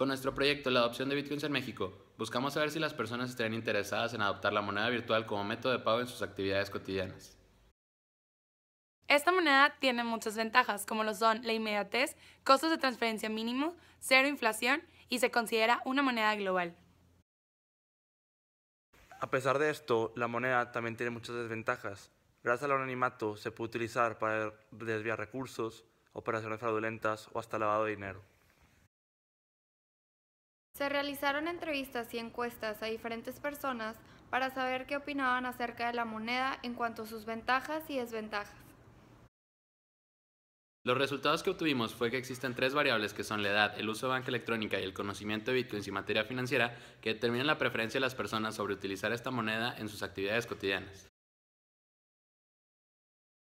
Con nuestro proyecto La adopción de bitcoins en México, buscamos saber si las personas estarían interesadas en adoptar la moneda virtual como método de pago en sus actividades cotidianas. Esta moneda tiene muchas ventajas, como lo son la inmediatez, costos de transferencia mínimos, cero inflación y se considera una moneda global. A pesar de esto, la moneda también tiene muchas desventajas. Gracias al anonimato se puede utilizar para desviar recursos, operaciones fraudulentas o hasta lavado de dinero. Se realizaron entrevistas y encuestas a diferentes personas para saber qué opinaban acerca de la moneda en cuanto a sus ventajas y desventajas. Los resultados que obtuvimos fue que existen tres variables que son la edad, el uso de banca electrónica y el conocimiento de bitcoins y materia financiera que determinan la preferencia de las personas sobre utilizar esta moneda en sus actividades cotidianas.